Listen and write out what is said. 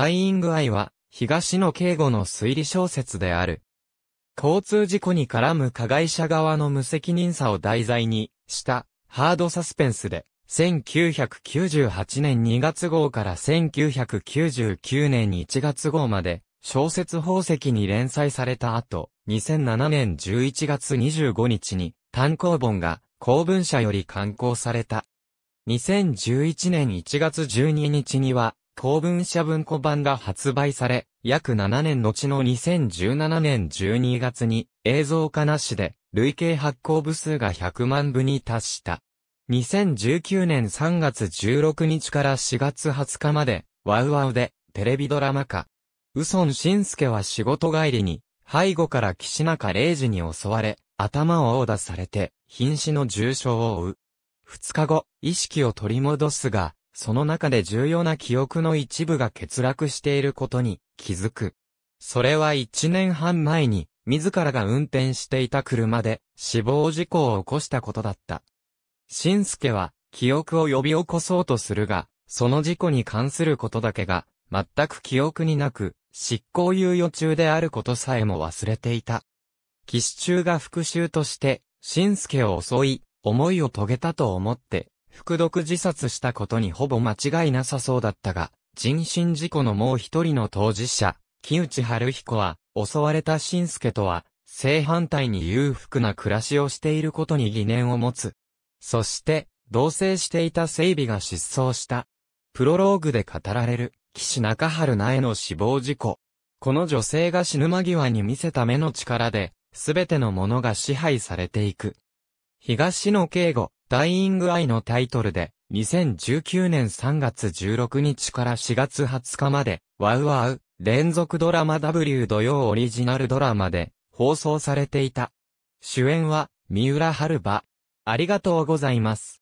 ダイイング・アイは、東野敬吾の推理小説である。交通事故に絡む加害者側の無責任さを題材にしたハードサスペンスで、1998年2月号から1999年1月号まで小説宝石に連載された後、2007年11月25日に単行本が公文社より刊行された。2011年1月12日には公文社文庫版が発売され、約7年後の2017年12月に映像化なしで累計発行部数が100万部に達した。2019年3月16日から4月20日まで、ワウワウでテレビドラマ化。ウソン・シンスケは仕事帰りに、背後から岸中礼二に襲われ、頭を殴打されて、瀕死の重傷を負う。2日後、意識を取り戻すが、その中で重要な記憶の一部が欠落していることに気づく。それは一年半前に、自らが運転していた車で死亡事故を起こしたことだった。新助は記憶を呼び起こそうとするが、その事故に関することだけが全く記憶になく、執行猶予中であることさえも忘れていた。騎士中が復讐として、新助を襲い、思いを遂げたと思って、服毒自殺したことにほぼ間違いなさそうだったが、人身事故のもう一人の当事者、木内春彦は、襲われた新助とは、正反対に裕福な暮らしをしていることに疑念を持つ。そして、同棲していた整備が失踪した。プロローグで語られる、岸中春苗の死亡事故。この女性が死ぬ間際に見せた目の力で、すべてのものが支配されていく。東野敬吾、ダイイング・アイのタイトルで、2019年3月16日から4月20日まで、ワウワウ、連続ドラマ W 土曜オリジナルドラマで、放送されていた。主演は、三浦春馬。ありがとうございます。